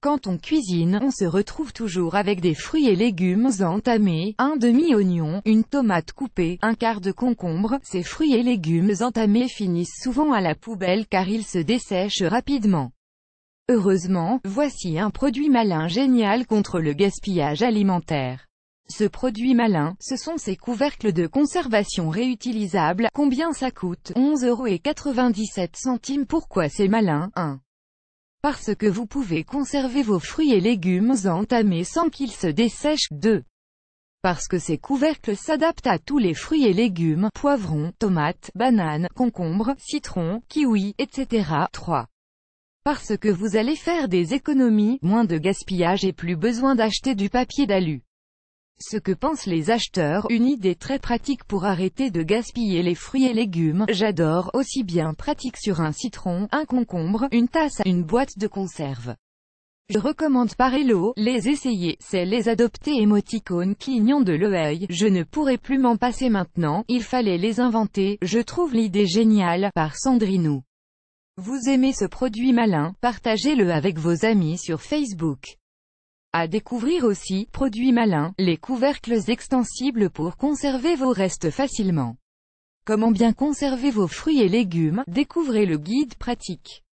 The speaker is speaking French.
Quand on cuisine, on se retrouve toujours avec des fruits et légumes entamés, un demi-oignon, une tomate coupée, un quart de concombre, ces fruits et légumes entamés finissent souvent à la poubelle car ils se dessèchent rapidement. Heureusement, voici un produit malin génial contre le gaspillage alimentaire. Ce produit malin, ce sont ces couvercles de conservation réutilisables, combien ça coûte centimes. Pourquoi c'est malin 1 parce que vous pouvez conserver vos fruits et légumes entamés sans qu'ils se dessèchent. 2. Parce que ces couvercles s'adaptent à tous les fruits et légumes, poivrons, tomates, bananes, concombres, citrons, kiwis, etc. 3. Parce que vous allez faire des économies, moins de gaspillage et plus besoin d'acheter du papier d'alu. Ce que pensent les acheteurs, une idée très pratique pour arrêter de gaspiller les fruits et légumes, j'adore, aussi bien pratique sur un citron, un concombre, une tasse, une boîte de conserve. Je recommande par Hello, les essayer, c'est les adopter émoticônes clignons de l'œil, je ne pourrais plus m'en passer maintenant, il fallait les inventer, je trouve l'idée géniale, par Sandrinou. Vous aimez ce produit malin, partagez-le avec vos amis sur Facebook. À découvrir aussi, produits malins, les couvercles extensibles pour conserver vos restes facilement. Comment bien conserver vos fruits et légumes Découvrez le guide pratique.